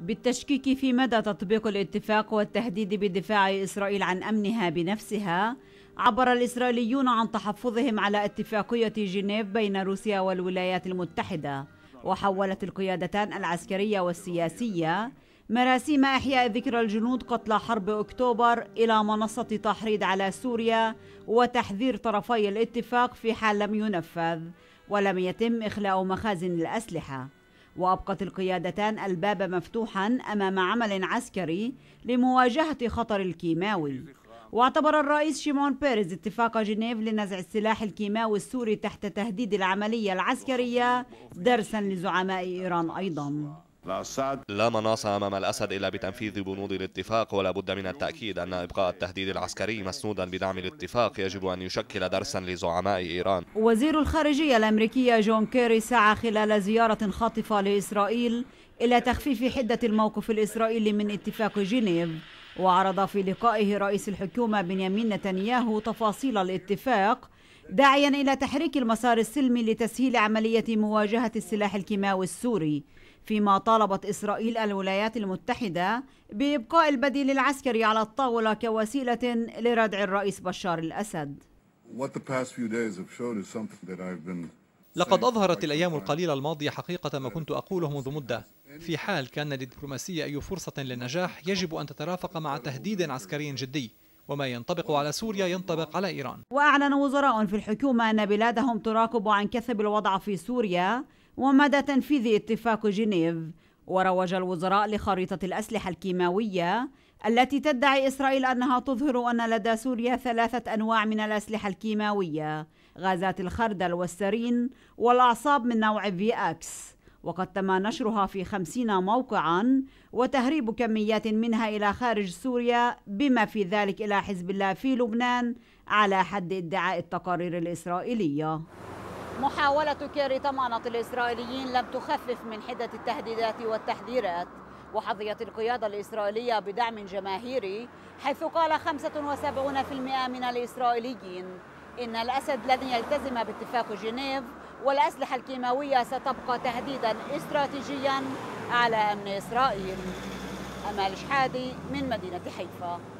بالتشكيك في مدى تطبيق الاتفاق والتهديد بدفاع إسرائيل عن أمنها بنفسها عبر الإسرائيليون عن تحفظهم على اتفاقية جنيف بين روسيا والولايات المتحدة وحولت القيادتان العسكرية والسياسية مراسيم إحياء ذكرى الجنود قتلى حرب أكتوبر إلى منصة تحريض على سوريا وتحذير طرفي الاتفاق في حال لم ينفذ ولم يتم إخلاء مخازن الأسلحة وأبقت القيادتان الباب مفتوحا أمام عمل عسكري لمواجهة خطر الكيماوي واعتبر الرئيس شيمون بيريز اتفاق جنيف لنزع السلاح الكيماوي السوري تحت تهديد العملية العسكرية درسا لزعماء إيران أيضا لا مناص أمام الأسد إلا بتنفيذ بنود الاتفاق ولا بد من التأكيد أن إبقاء التهديد العسكري مسنودا بدعم الاتفاق يجب أن يشكل درسا لزعماء إيران وزير الخارجية الأمريكية جون كيري سعى خلال زيارة خاطفة لإسرائيل إلى تخفيف حدة الموقف الإسرائيلي من اتفاق جنيف وعرض في لقائه رئيس الحكومة بنيامين نتنياهو تفاصيل الاتفاق داعيا إلى تحريك المسار السلمي لتسهيل عملية مواجهة السلاح الكيماوي السوري فيما طالبت إسرائيل الولايات المتحدة بإبقاء البديل العسكري على الطاولة كوسيلة لردع الرئيس بشار الأسد لقد أظهرت الأيام القليلة الماضية حقيقة ما كنت أقوله منذ مدة في حال كان للدبلوماسية أي فرصة للنجاح يجب أن تترافق مع تهديد عسكري جدي وما ينطبق على سوريا ينطبق على إيران وأعلن وزراء في الحكومة أن بلادهم تراقب عن كثب الوضع في سوريا ومدى تنفيذ اتفاق جنيف وروج الوزراء لخريطة الأسلحة الكيماوية التي تدعي إسرائيل أنها تظهر أن لدى سوريا ثلاثة أنواع من الأسلحة الكيماوية غازات الخردل والسرين والأعصاب من نوع في أكس وقد تم نشرها في خمسين موقعا وتهريب كميات منها إلى خارج سوريا بما في ذلك إلى حزب الله في لبنان على حد ادعاء التقارير الإسرائيلية محاولة كاري طمانط الإسرائيليين لم تخفف من حدة التهديدات والتحذيرات وحظيت القيادة الإسرائيلية بدعم جماهيري حيث قال 75% من الإسرائيليين إن الأسد لن يلتزم باتفاق جنيف والأسلحة الكيماوية ستبقى تهديدا استراتيجيا على أمن إسرائيل أمال شحادي من مدينة حيفا